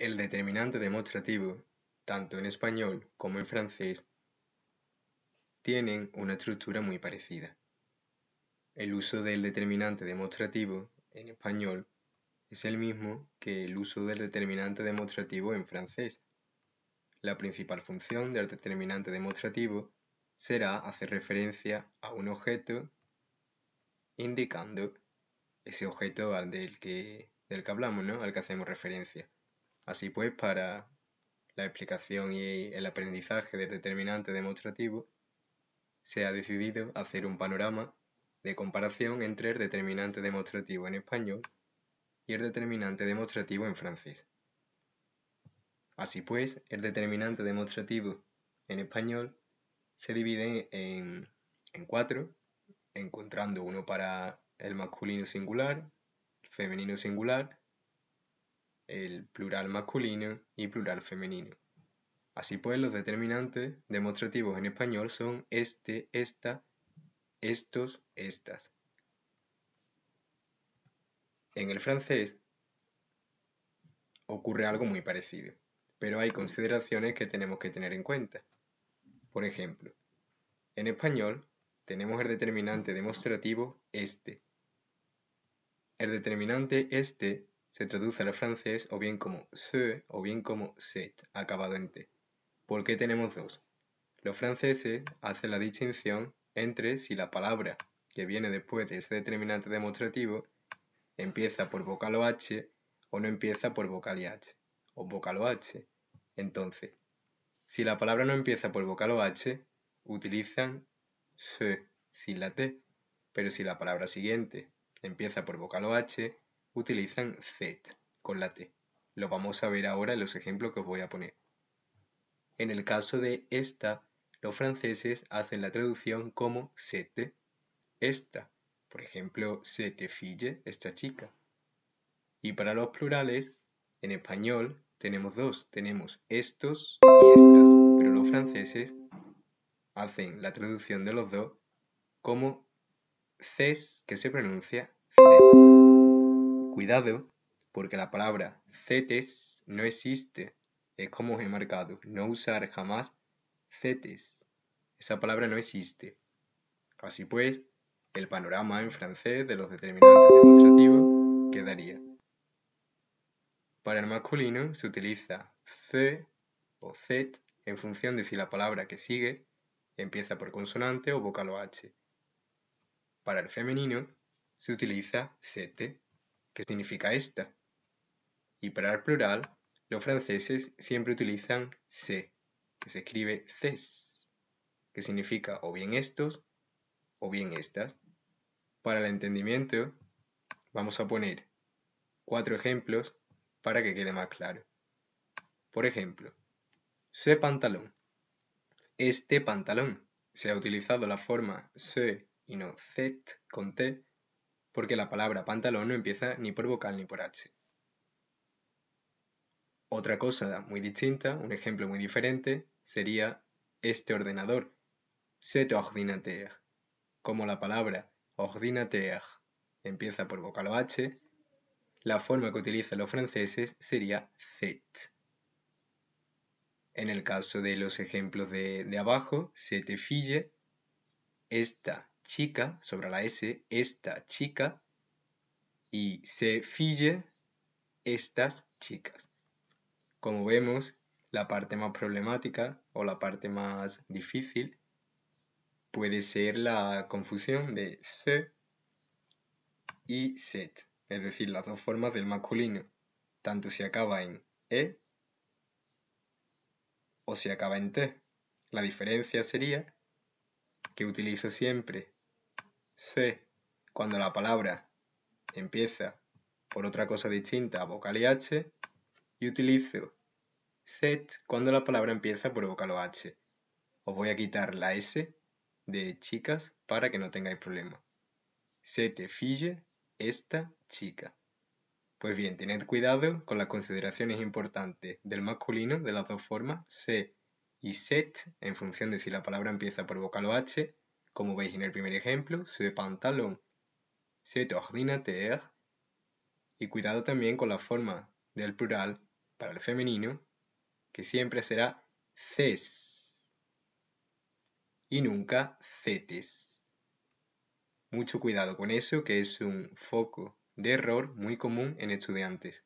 el determinante demostrativo, tanto en español como en francés, tienen una estructura muy parecida. El uso del determinante demostrativo en español es el mismo que el uso del determinante demostrativo en francés. La principal función del determinante demostrativo será hacer referencia a un objeto indicando ese objeto al del que, del que hablamos, al que hacemos referencia. Así pues, para la explicación y el aprendizaje del determinante demostrativo, se ha decidido hacer un panorama de comparación entre el determinante demostrativo en español y el determinante demostrativo en francés. Así pues, el determinante demostrativo en español se divide en, cuatro, encontrando uno para el masculino singular, el femenino singular, el plural masculino y plural femenino. Así pues, los determinantes demostrativos en español son este, esta, estos, estas. En el francés ocurre algo muy parecido, pero hay consideraciones que tenemos que tener en cuenta. Por ejemplo, en español tenemos el determinante demostrativo este. El determinante este se traduce al francés o bien como se o bien como set, acabado en t. ¿Por qué tenemos dos? Los franceses hacen la distinción entre si la palabra que viene después de ese determinante demostrativo empieza por vocal O-H o no empieza por vocal I-H o vocal O-H Entonces, si la palabra no empieza por vocal O-H utilizan se sin la T, pero si la palabra siguiente empieza por vocal O-H utilizan z con la T. Lo vamos a ver ahora en los ejemplos que os voy a poner. En el caso de esta, los franceses hacen la traducción como sete, esta. Por ejemplo, SETE fille esta chica. Y para los plurales, en español tenemos dos, tenemos estos y estas, pero los franceses hacen la traducción de los dos como ces, que se pronuncia Cuidado, porque la palabra cetes no existe. Es como he marcado, no usar jamás cetes. Esa palabra no existe. Así pues, el panorama en francés de los determinantes demostrativos quedaría. Para el masculino se utiliza c o CET en función de si la palabra que sigue empieza por consonante o vocal o h. Para el femenino se utiliza sete que significa esta. Y para el plural, los franceses siempre utilizan se, que se escribe ces, que significa o bien estos o bien estas. Para el entendimiento, vamos a poner cuatro ejemplos para que quede más claro. Por ejemplo, se pantalón. Este pantalón. Se ha utilizado la forma se y no CET con t porque la palabra pantalón no empieza ni por vocal ni por H. Otra cosa muy distinta, un ejemplo muy diferente, sería este ordenador, cet ordinateur. Como la palabra ordinateur empieza por vocal o H, la forma que utilizan los franceses sería cet. En el caso de los ejemplos de, de abajo, te fille, esta chica sobre la S, esta chica, y se fije estas chicas. Como vemos, la parte más problemática o la parte más difícil puede ser la confusión de se y set, es decir, las dos formas del masculino, tanto si acaba en e o si acaba en t. La diferencia sería que utilizo siempre. C. Cuando la palabra empieza por otra cosa distinta a vocal y H. Y utilizo set cuando la palabra empieza por vocal o H. Os voy a quitar la S de chicas para que no tengáis problema. Se te fije esta chica. Pues bien, tened cuidado con las consideraciones importantes del masculino de las dos formas se y set en función de si la palabra empieza por vocal o H, como veis en el primer ejemplo, se pantalón, set ordinateur, y cuidado también con la forma del plural para el femenino, que siempre será ces y nunca cetes. Mucho cuidado con eso, que es un foco de error muy común en estudiantes.